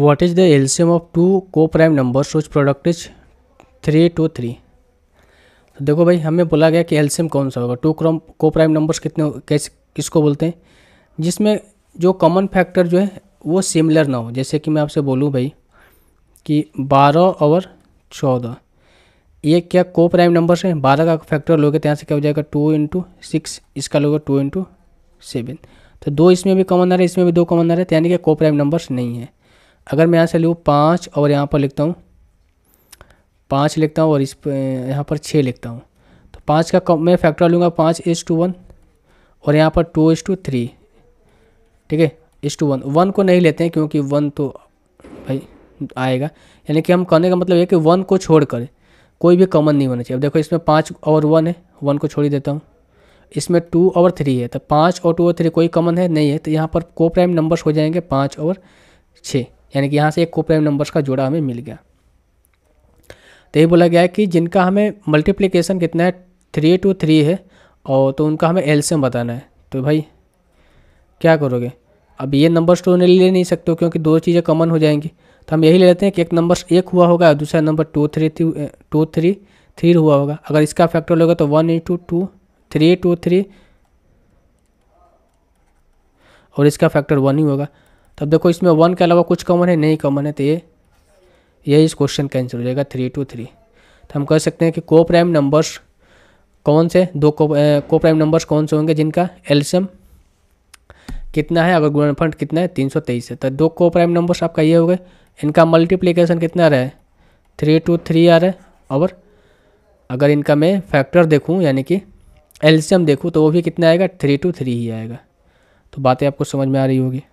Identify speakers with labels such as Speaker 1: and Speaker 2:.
Speaker 1: what is the LCM of two coprime number whose product is three two three तो देखो भाई हमें बोला गया कि एल्शियम कौन सा होगा टू क्रम को प्राइम नंबर्स कितने कैसे किसको बोलते हैं जिसमें जो कॉमन फैक्टर जो है वो सिमिलर ना हो जैसे कि मैं आपसे बोलूँ भाई कि बारह और चौदह ये क्या को प्राइम नंबर्स हैं बारह का फैक्टर लोगे तो यहाँ से क्या हो जाएगा टू इंटू सिक्स इसका लोगे टू इंटू सेवन तो दो इसमें भी कॉमन आ रहा है इसमें भी दो कॉमन आ है हैं तो यानी कि को प्राइम नंबर्स नहीं है अगर मैं यहाँ से लूँ पाँच और यहाँ पर लिखता हूँ पाँच लिखता हूँ और इस पर यहाँ पर छः लिखता हूँ तो पाँच का मैं फैक्टर लूँगा पाँच एज टू वन और यहाँ पर टू एज टू थ्री ठीक है एज टू वन वन को नहीं लेते हैं क्योंकि वन तो भाई आएगा यानी कि हम कहने का मतलब ये कि वन को छोड़ कर कोई भी कॉमन नहीं होना चाहिए अब देखो इसमें पाँच और वन है वन को छोड़ ही देता हूँ इसमें टू और थ्री है तो पाँच और टू और थ्री कोई कॉमन है नहीं है तो यहाँ पर को प्राइम नंबर्स हो जाएंगे पाँच और छः यानी कि यहाँ से एक कोप्राइम नंबर्स का जोड़ा हमें मिल गया तो ये बोला गया है कि जिनका हमें मल्टीप्लिकेशन कितना है थ्री टू थ्री है और तो उनका हमें एल्सियम बताना है तो भाई क्या करोगे अब ये नंबर्स तो उन्हें ले नहीं सकते क्योंकि दो चीज़ें कॉमन हो जाएंगी तो हम यही ले लेते हैं कि एक नंबर एक हुआ होगा दूसरा number two three two three three हुआ होगा अगर इसका फैक्टर लोगे तो one into two three two three और इसका फैक्टर वन ही होगा तब देखो इसमें वन के अलावा कुछ कॉमन है नहीं कॉमन है तो ये यही इस क्वेश्चन का आंसर हो जाएगा थ्री टू थ्री तो हम कह सकते हैं कि को प्राइम नंबर्स कौन से दो को प्राइम नंबर्स कौन से होंगे जिनका एल्शियम कितना है अगर गुणनफंड कितना है तीन सौ तेईस है तो दो को प्राइम नंबर्स आपका ये हो गए इनका मल्टीप्लीकेशन कितना रहा है थ्री टू थ्री आ रहा है और अगर इनका मैं फैक्टर देखूँ यानी कि एल्शियम देखूँ तो वो भी कितना आएगा थ्री टू थ्री ही आएगा तो बातें आपको समझ में आ रही होगी